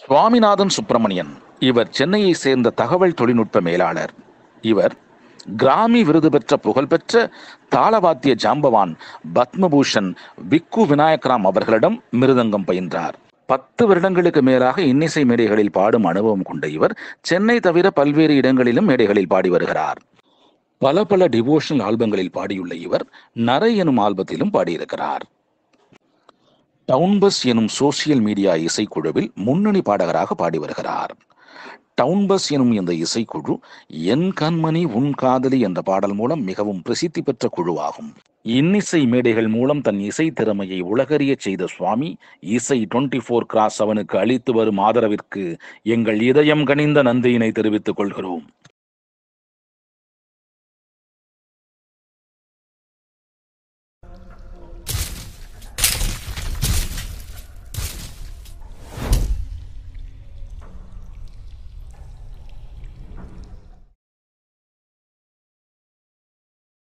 சுவாமிநாதன் சுப்பிரமணியன் இவர் சென்னையை சேர்ந்த தகவல் தொழில்நுட்ப மேலாளர் இவர் கிராமி விருது பெற்ற புகழ்பெற்ற தாளவாத்திய ஜாம்பவான் பத்மபூஷன் விக்கு விநாயகராம் அவர்களிடம் மிருதங்கம் பயின்றார் பத்து வருடங்களுக்கு மேலாக இன்னிசை மேடைகளில் பாடும் அனுபவம் கொண்ட இவர் சென்னை தவிர பல்வேறு இடங்களிலும் மேடைகளில் பாடி வருகிறார் பல பல டிவோஷனல் ஆல்பங்களில் பாடியுள்ள இவர் நரை எனும் ஆல்பத்திலும் பாடியிருக்கிறார் டவுன்பஸ் எனும் சோசியல் மீடியா இசைக்குழுவில் முன்னணி பாடகராக பாடி வருகிறார் டவுன்பஸ் எனும் இந்த இசைக்குழு என் கண்மணி உன் காதலி என்ற பாடல் மூலம் மிகவும் பிரசித்தி பெற்ற குழுவாகும் இன்னிசை மேடைகள் மூலம் தன் இசை திறமையை உலகறிய செய்த சுவாமி இசை டுவெண்டி ஃபோர் கிராஸ் அவனுக்கு அளித்து வரும் ஆதரவிற்கு எங்கள் இதயம் கனிந்த நந்தியினை தெரிவித்துக் கொள்கிறோம்